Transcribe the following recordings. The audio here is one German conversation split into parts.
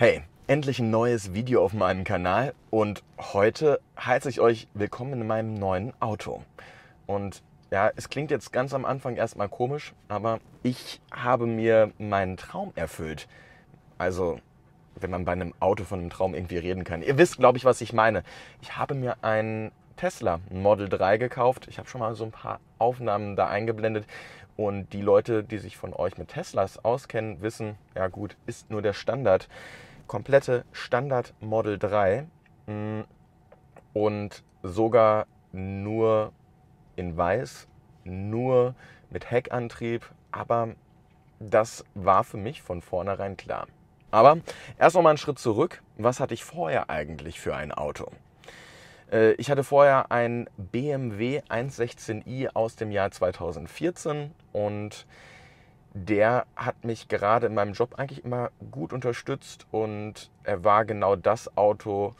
Hey, endlich ein neues Video auf meinem Kanal und heute heiße ich euch willkommen in meinem neuen Auto. Und ja, es klingt jetzt ganz am Anfang erstmal komisch, aber ich habe mir meinen Traum erfüllt. Also, wenn man bei einem Auto von einem Traum irgendwie reden kann. Ihr wisst, glaube ich, was ich meine. Ich habe mir einen Tesla Model 3 gekauft. Ich habe schon mal so ein paar Aufnahmen da eingeblendet. Und die Leute, die sich von euch mit Teslas auskennen, wissen, ja gut, ist nur der Standard komplette Standard Model 3 mm, und sogar nur in weiß, nur mit Heckantrieb, aber das war für mich von vornherein klar. Aber erst noch mal einen Schritt zurück. Was hatte ich vorher eigentlich für ein Auto? Äh, ich hatte vorher ein BMW 116i aus dem Jahr 2014 und der hat mich gerade in meinem Job eigentlich immer gut unterstützt und er war genau das Auto,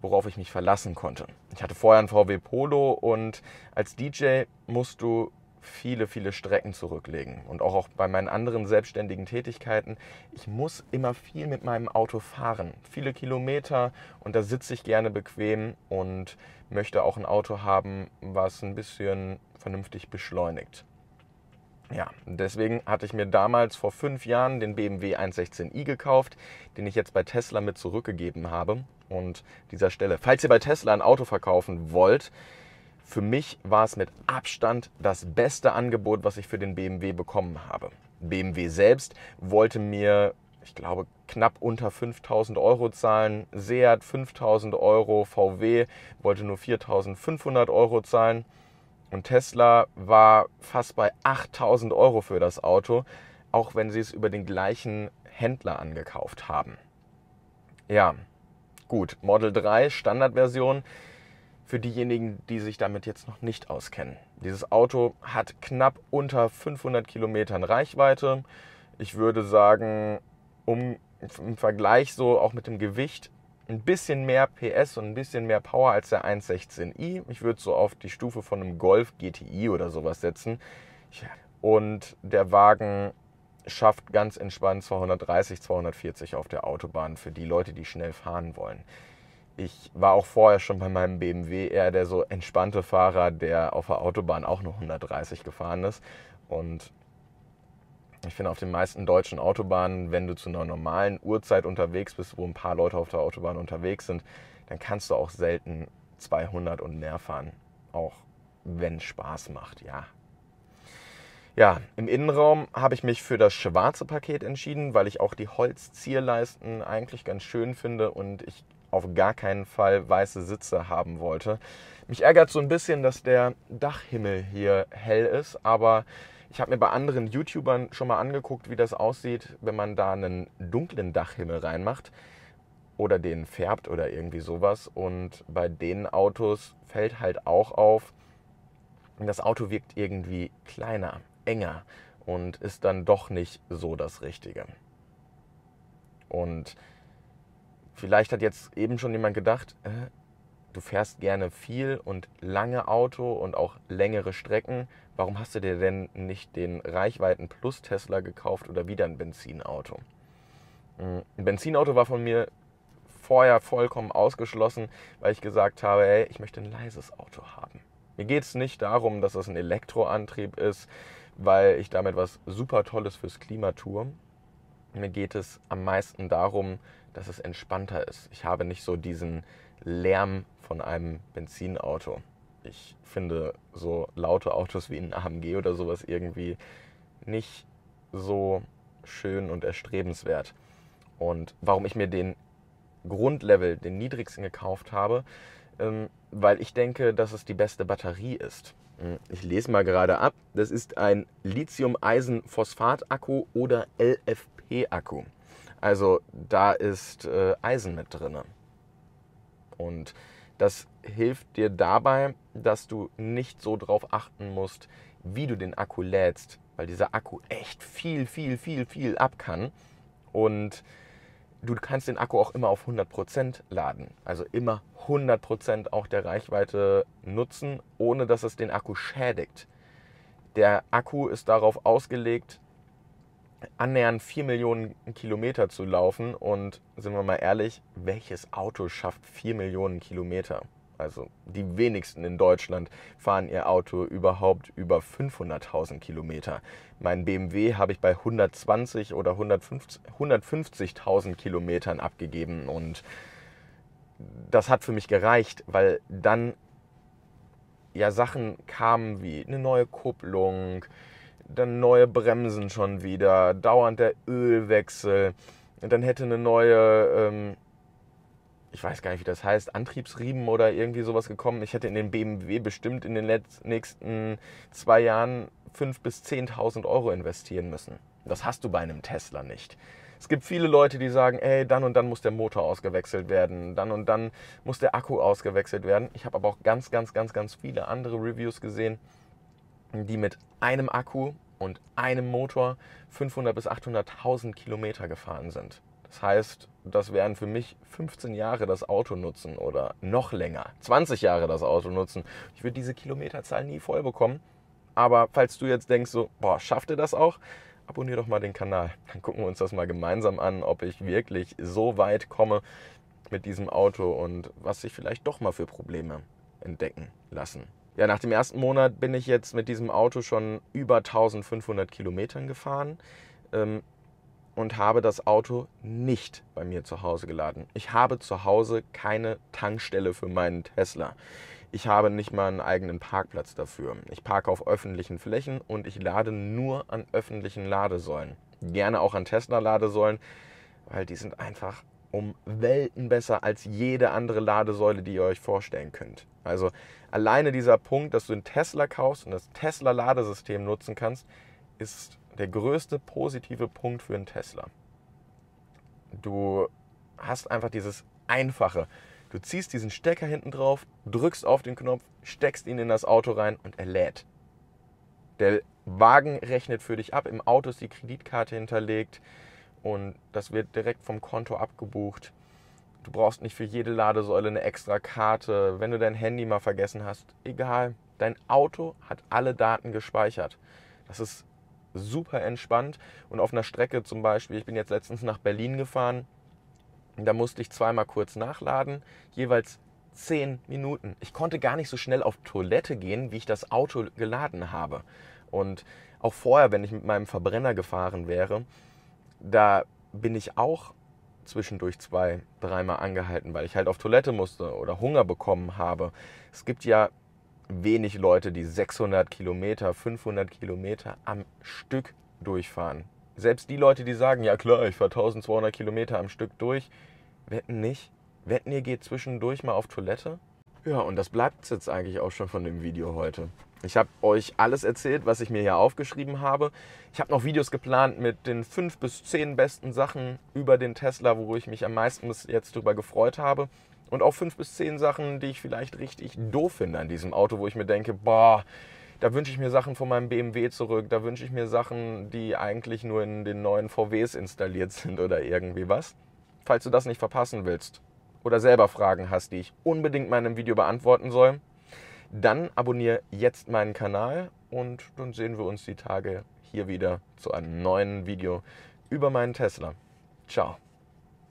worauf ich mich verlassen konnte. Ich hatte vorher einen VW Polo und als DJ musst du viele, viele Strecken zurücklegen. Und auch, auch bei meinen anderen selbstständigen Tätigkeiten, ich muss immer viel mit meinem Auto fahren. Viele Kilometer und da sitze ich gerne bequem und möchte auch ein Auto haben, was ein bisschen vernünftig beschleunigt. Ja, deswegen hatte ich mir damals vor fünf Jahren den BMW 116i gekauft, den ich jetzt bei Tesla mit zurückgegeben habe. Und dieser Stelle, falls ihr bei Tesla ein Auto verkaufen wollt, für mich war es mit Abstand das beste Angebot, was ich für den BMW bekommen habe. BMW selbst wollte mir, ich glaube, knapp unter 5000 Euro zahlen. Seat 5000 Euro, VW wollte nur 4500 Euro zahlen. Und Tesla war fast bei 8000 Euro für das Auto, auch wenn sie es über den gleichen Händler angekauft haben. Ja, gut, Model 3 Standardversion für diejenigen, die sich damit jetzt noch nicht auskennen. Dieses Auto hat knapp unter 500 Kilometern Reichweite. Ich würde sagen, um im Vergleich so auch mit dem Gewicht ein bisschen mehr PS und ein bisschen mehr Power als der 1.16i. Ich würde so auf die Stufe von einem Golf GTI oder sowas setzen. Und der Wagen schafft ganz entspannt 230, 240 auf der Autobahn für die Leute, die schnell fahren wollen. Ich war auch vorher schon bei meinem BMW eher der so entspannte Fahrer, der auf der Autobahn auch nur 130 gefahren ist. Und ich finde, auf den meisten deutschen Autobahnen, wenn du zu einer normalen Uhrzeit unterwegs bist, wo ein paar Leute auf der Autobahn unterwegs sind, dann kannst du auch selten 200 und mehr fahren. Auch wenn Spaß macht, ja. Ja, im Innenraum habe ich mich für das schwarze Paket entschieden, weil ich auch die Holzzierleisten eigentlich ganz schön finde und ich auf gar keinen Fall weiße Sitze haben wollte. Mich ärgert so ein bisschen, dass der Dachhimmel hier hell ist, aber ich habe mir bei anderen YouTubern schon mal angeguckt, wie das aussieht, wenn man da einen dunklen Dachhimmel reinmacht oder den färbt oder irgendwie sowas. Und bei den Autos fällt halt auch auf, das Auto wirkt irgendwie kleiner, enger und ist dann doch nicht so das Richtige. Und vielleicht hat jetzt eben schon jemand gedacht, äh, du fährst gerne viel und lange Auto und auch längere Strecken. Warum hast du dir denn nicht den Reichweiten Plus Tesla gekauft oder wieder ein Benzinauto? Hm, ein Benzinauto war von mir vorher vollkommen ausgeschlossen, weil ich gesagt habe, ey, ich möchte ein leises Auto haben. Mir geht es nicht darum, dass das ein Elektroantrieb ist, weil ich damit was super Tolles fürs Klima tue. Mir geht es am meisten darum, dass es entspannter ist. Ich habe nicht so diesen Lärm von einem Benzinauto. Ich finde so laute Autos wie ein AMG oder sowas irgendwie nicht so schön und erstrebenswert. Und warum ich mir den Grundlevel, den niedrigsten gekauft habe, ähm, weil ich denke, dass es die beste Batterie ist. Hm, ich lese mal gerade ab. Das ist ein Lithium-Eisen-Phosphat-Akku oder LFP-Akku. Also da ist äh, Eisen mit drin. Und das hilft dir dabei, dass du nicht so drauf achten musst, wie du den Akku lädst, weil dieser Akku echt viel, viel, viel, viel ab kann. Und du kannst den Akku auch immer auf 100% laden. Also immer 100% auch der Reichweite nutzen, ohne dass es den Akku schädigt. Der Akku ist darauf ausgelegt, annähernd 4 Millionen Kilometer zu laufen. Und sind wir mal ehrlich, welches Auto schafft 4 Millionen Kilometer? Also die wenigsten in Deutschland fahren ihr Auto überhaupt über 500.000 Kilometer. Mein BMW habe ich bei 120 oder 150.000 Kilometern abgegeben und das hat für mich gereicht, weil dann ja Sachen kamen wie eine neue Kupplung, dann neue Bremsen schon wieder, dauernd der Ölwechsel, und dann hätte eine neue, ähm, ich weiß gar nicht, wie das heißt, Antriebsriemen oder irgendwie sowas gekommen. Ich hätte in den BMW bestimmt in den nächsten zwei Jahren 5.000 bis 10.000 Euro investieren müssen. Das hast du bei einem Tesla nicht. Es gibt viele Leute, die sagen, ey, dann und dann muss der Motor ausgewechselt werden, dann und dann muss der Akku ausgewechselt werden. Ich habe aber auch ganz, ganz, ganz, ganz viele andere Reviews gesehen, die mit einem Akku und einem Motor 500 bis 800.000 Kilometer gefahren sind. Das heißt, das wären für mich 15 Jahre das Auto nutzen oder noch länger, 20 Jahre das Auto nutzen. Ich würde diese Kilometerzahl nie voll bekommen. Aber falls du jetzt denkst, so, boah, schafft ihr das auch? Abonnier doch mal den Kanal. Dann gucken wir uns das mal gemeinsam an, ob ich wirklich so weit komme mit diesem Auto und was sich vielleicht doch mal für Probleme entdecken lassen ja, nach dem ersten Monat bin ich jetzt mit diesem Auto schon über 1500 Kilometern gefahren ähm, und habe das Auto nicht bei mir zu Hause geladen. Ich habe zu Hause keine Tankstelle für meinen Tesla. Ich habe nicht mal einen eigenen Parkplatz dafür. Ich parke auf öffentlichen Flächen und ich lade nur an öffentlichen Ladesäulen. Gerne auch an Tesla-Ladesäulen, weil die sind einfach um Welten besser als jede andere Ladesäule, die ihr euch vorstellen könnt. Also alleine dieser Punkt, dass du einen Tesla kaufst und das Tesla-Ladesystem nutzen kannst, ist der größte positive Punkt für einen Tesla. Du hast einfach dieses Einfache. Du ziehst diesen Stecker hinten drauf, drückst auf den Knopf, steckst ihn in das Auto rein und er lädt. Der Wagen rechnet für dich ab, im Auto ist die Kreditkarte hinterlegt, und das wird direkt vom Konto abgebucht. Du brauchst nicht für jede Ladesäule eine extra Karte. Wenn du dein Handy mal vergessen hast, egal. Dein Auto hat alle Daten gespeichert. Das ist super entspannt. Und auf einer Strecke zum Beispiel, ich bin jetzt letztens nach Berlin gefahren, da musste ich zweimal kurz nachladen, jeweils zehn Minuten. Ich konnte gar nicht so schnell auf Toilette gehen, wie ich das Auto geladen habe. Und auch vorher, wenn ich mit meinem Verbrenner gefahren wäre, da bin ich auch zwischendurch zwei, dreimal angehalten, weil ich halt auf Toilette musste oder Hunger bekommen habe. Es gibt ja wenig Leute, die 600 Kilometer, 500 Kilometer am Stück durchfahren. Selbst die Leute, die sagen, ja klar, ich fahre 1200 Kilometer am Stück durch, wetten nicht. Wetten, ihr geht zwischendurch mal auf Toilette? Ja, und das bleibt jetzt eigentlich auch schon von dem Video heute. Ich habe euch alles erzählt, was ich mir hier aufgeschrieben habe. Ich habe noch Videos geplant mit den fünf bis zehn besten Sachen über den Tesla, wo ich mich am meisten bis jetzt darüber gefreut habe. Und auch fünf bis zehn Sachen, die ich vielleicht richtig doof finde an diesem Auto, wo ich mir denke, boah, da wünsche ich mir Sachen von meinem BMW zurück, da wünsche ich mir Sachen, die eigentlich nur in den neuen VWs installiert sind oder irgendwie was. Falls du das nicht verpassen willst oder selber Fragen hast, die ich unbedingt in meinem Video beantworten soll, dann abonniere jetzt meinen Kanal und dann sehen wir uns die Tage hier wieder zu einem neuen Video über meinen Tesla. Ciao.